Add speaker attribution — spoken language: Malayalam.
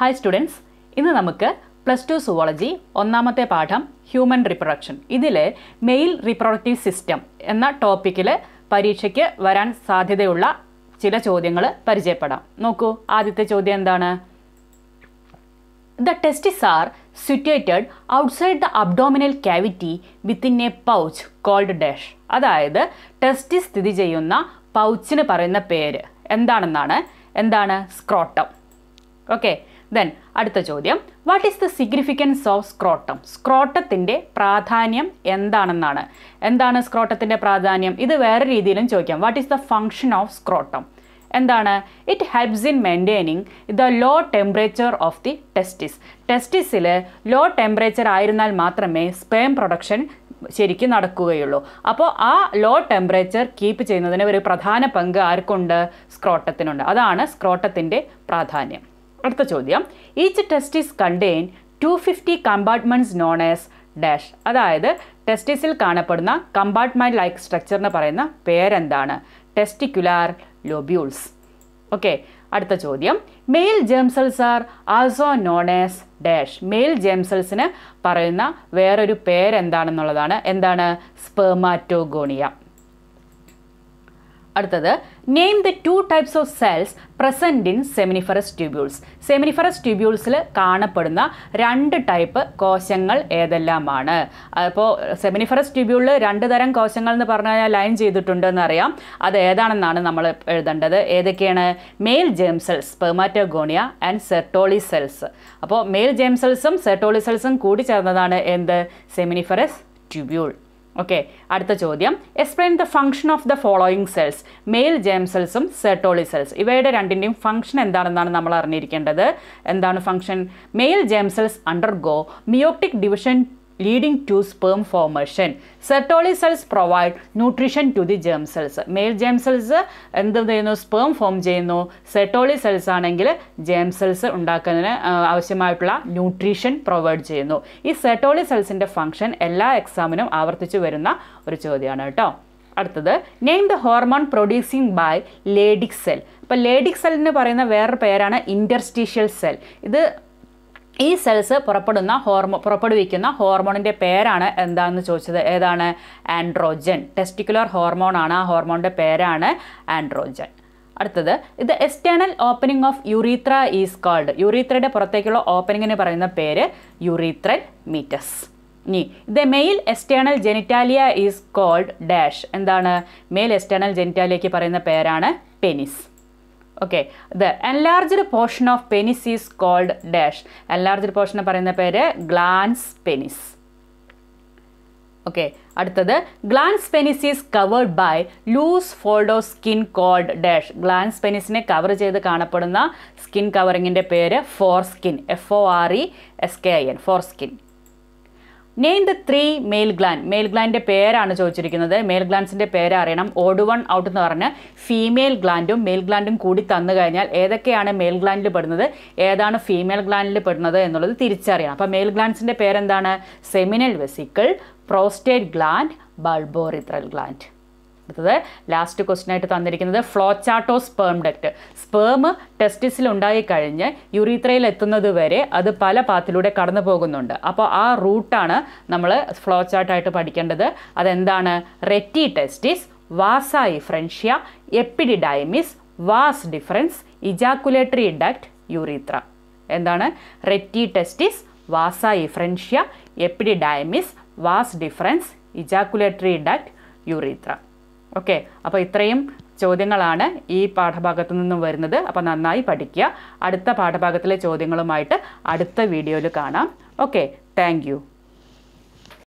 Speaker 1: ഹായ് സ്റ്റുഡൻസ് ഇന്ന് നമുക്ക് പ്ലസ് ടു സുവോളജി ഒന്നാമത്തെ പാഠം ഹ്യൂമൻ റിപ്രൊഡക്ഷൻ ഇതിൽ മെയിൽ റിപ്രൊഡക്റ്റീവ് സിസ്റ്റം എന്ന ടോപ്പിക്കിൽ പരീക്ഷയ്ക്ക് വരാൻ സാധ്യതയുള്ള ചില ചോദ്യങ്ങൾ പരിചയപ്പെടാം നോക്കൂ ആദ്യത്തെ ചോദ്യം എന്താണ് the testis are situated outside the abdominal cavity within a pouch called dash അതായത് ടെസ്റ്റിസ് സ്ഥിതി ചെയ്യുന്ന പൗച്ചിന് പറയുന്ന പേര് എന്താണെന്നാണ് എന്താണ് സ്ക്രോട്ടം ഓക്കെ ദെൻ അടുത്ത ചോദ്യം what is the significance of scrotum സ്ക്രോട്ടത്തിൻ്റെ പ്രാധാന്യം എന്താണെന്നാണ് എന്താണ് സ്ക്രോട്ടത്തിൻ്റെ പ്രാധാന്യം ഇത് വേറെ രീതിയിലും ചോദിക്കാം what is the function of scrotum എന്താണ് it helps in maintaining the low temperature of the testis ടെസ്റ്റിസിൽ ലോ ടെമ്പറേച്ചർ ആയിരുന്നാൽ മാത്രമേ സ്പേം പ്രൊഡക്ഷൻ ശരിക്കും നടക്കുകയുള്ളൂ അപ്പോൾ ആ ലോ ടെമ്പറേച്ചർ കീപ്പ് ചെയ്യുന്നതിന് ഒരു പ്രധാന പങ്ക് ആർക്കുണ്ട് സ്ക്രോട്ടത്തിനുണ്ട് അതാണ് സ്ക്രോട്ടത്തിൻ്റെ പ്രാധാന്യം അടുത്ത ചോദ്യം each testis contain two fifty compartments known as dash അതായത് ടെസ്റ്റിസിൽ കാണപ്പെടുന്ന കമ്പാർട്ട്മെൻറ്റ് ലൈക്ക് സ്ട്രക്ചറിന് പറയുന്ന പേരെന്താണ് ടെസ്റ്റിക്കുലാർ ലോബ്യൂൾസ് ഓക്കെ അടുത്ത ചോദ്യം male germ cells are also known as dash male ജെംസൽസിന് പറയുന്ന വേറൊരു പേരെന്താണെന്നുള്ളതാണ് എന്താണ് സ്പെർമാറ്റോഗോണിയ അടുത്തത് name the two types of cells present in seminiferous tubules seminiferous ട്യൂബ്യൂൾസിൽ കാണപ്പെടുന്ന രണ്ട് ടൈപ്പ് കോശങ്ങൾ ഏതെല്ലാമാണ് അപ്പോൾ സെമിനിഫറസ് ട്യൂബ്യൂളിൽ രണ്ട് തരം കോശങ്ങൾ എന്ന് പറഞ്ഞു കഴിഞ്ഞാൽ ലൈൻ ചെയ്തിട്ടുണ്ടെന്ന് അറിയാം അത് ഏതാണെന്നാണ് നമ്മൾ എഴുതേണ്ടത് ഏതൊക്കെയാണ് male germ cells spermatogonia and Sertoli cells അപ്പോൾ മെയിൽ ജേം സെൽസും സെർട്ടോളി സെൽസും കൂടി ചേർന്നതാണ് എന്ത് സെമിനിഫറസ് ട്യൂബ്യൂൾ ഓക്കെ അടുത്ത ചോദ്യം explain the function of the following cells male germ സെൽസും സെർട്ടോളി സെൽസ് ഇവയുടെ രണ്ടിൻ്റെയും ഫംഗ്ഷൻ എന്താണെന്നാണ് നമ്മൾ അറിഞ്ഞിരിക്കേണ്ടത് എന്താണ് function male germ cells undergo meiotic division leading to sperm formation Sertoli cells provide nutrition to the germ cells male germ cells എന്ത് ചെയ്യുന്നു സ്പേം ഫോം ചെയ്യുന്നു സെറ്റോളി സെൽസ് ആണെങ്കിൽ ജേം സെൽസ് ഉണ്ടാക്കുന്നതിന് ആവശ്യമായിട്ടുള്ള ന്യൂട്രീഷൻ പ്രൊവൈഡ് ചെയ്യുന്നു ഈ സെറ്റോളി സെൽസിൻ്റെ ഫംഗ്ഷൻ എല്ലാ എക്സാമിനും ആവർത്തിച്ചു വരുന്ന ഒരു ചോദ്യമാണ് കേട്ടോ അടുത്തത് name the hormone producing by Leydig cell അപ്പോൾ ലേഡിക് സെല്ലിന് പറയുന്ന വേറൊരു പേരാണ് ഇൻറ്റർസ്റ്റീഷ്യൽ സെൽ ഇത് ഈ സെൽസ് പുറപ്പെടുന്ന ഹോർമോ പുറപ്പെടുവിക്കുന്ന ഹോർമോണിൻ്റെ പേരാണ് എന്താണെന്ന് ചോദിച്ചത് ഏതാണ് ആൻഡ്രോജൻ ടെസ്റ്റിക്കുലർ ഹോർമോണാണ് ആ ഹോർമോണിൻ്റെ പേരാണ് ആൻഡ്രോജൻ അടുത്തത് ഇത് external opening of urethra is called യുറീത്രയുടെ പുറത്തേക്കുള്ള ഓപ്പനിങ്ങിന് പറയുന്ന പേര് യുറീത്രൽ മീറ്റസ് ഇനി ഇത് male external genitalia is called dash എന്താണ് മെയിൽ എക്സ്റ്റേണൽ ജെനിറ്റാലിയയ്ക്ക് പറയുന്ന പേരാണ് penis okay the enlarged portion of penis is called dash enlarged portion പറയുന്ന പേര് ഗ്ലാൻസ് പെനിസ് ഓക്കെ അടുത്തത് glans penis is covered by loose fold of skin called dash glans പെനിസിനെ കവർ ചെയ്ത് കാണപ്പെടുന്ന സ്കിൻ കവറിങ്ങിൻ്റെ പേര് four skin F O R E S K I N foreskin name the three male gland male ഗ്ലാൻഡിൻ്റെ പേരാണ് ചോദിച്ചിരിക്കുന്നത് മെയിൽ ഗ്ലാൻസിൻ്റെ പേര് അറിയണം ഓഡ് വൺ ഔട്ട് എന്ന് പറഞ്ഞ് ഫീമെയിൽ ഗ്ലാൻഡും മെയിൽ ഗ്ലാൻഡും കൂടി തന്നു കഴിഞ്ഞാൽ ഏതൊക്കെയാണ് മെയിൽ ഗ്ലാൻഡിൽ പെടുന്നത് ഏതാണ് ഫീമെയിൽ ഗ്ലാൻഡിൽ പെടുന്നത് എന്നുള്ളത് തിരിച്ചറിയണം അപ്പോൾ മെയിൽ ഗ്ലാൻസിൻ്റെ പേരെന്താണ് seminal vesicle prostate gland bulbourethral gland അടുത്തത് ലാസ്റ്റ് ക്വസ്റ്റ്യൻ ആയിട്ട് തന്നിരിക്കുന്നത് ഫ്ലോച്ചാട്ടോ സ്പേം ഡക്റ്റ് സ്പേം ടെസ്റ്റിസിൽ ഉണ്ടായിക്കഴിഞ്ഞ് യുറീത്രയിൽ എത്തുന്നത് വരെ അത് പല പാത്തിലൂടെ കടന്നു പോകുന്നുണ്ട് അപ്പോൾ ആ റൂട്ടാണ് നമ്മൾ ഫ്ലോച്ചാട്ടായിട്ട് പഠിക്കേണ്ടത് അതെന്താണ് rete testis vasa efferentia epididymis vas deferens ejaculatory duct urethra എന്താണ് rete testis vasa efferentia epididymis vas deferens ejaculatory duct urethra okay അപ്പോൾ ഇത്രയും ചോദ്യങ്ങളാണ് ഈ പാഠഭാഗത്തു നിന്നും വരുന്നത് അപ്പോൾ നന്നായി പഠിക്കുക അടുത്ത പാഠഭാഗത്തിലെ ചോദ്യങ്ങളുമായിട്ട് അടുത്ത വീഡിയോയിൽ കാണാം ഓക്കെ താങ്ക്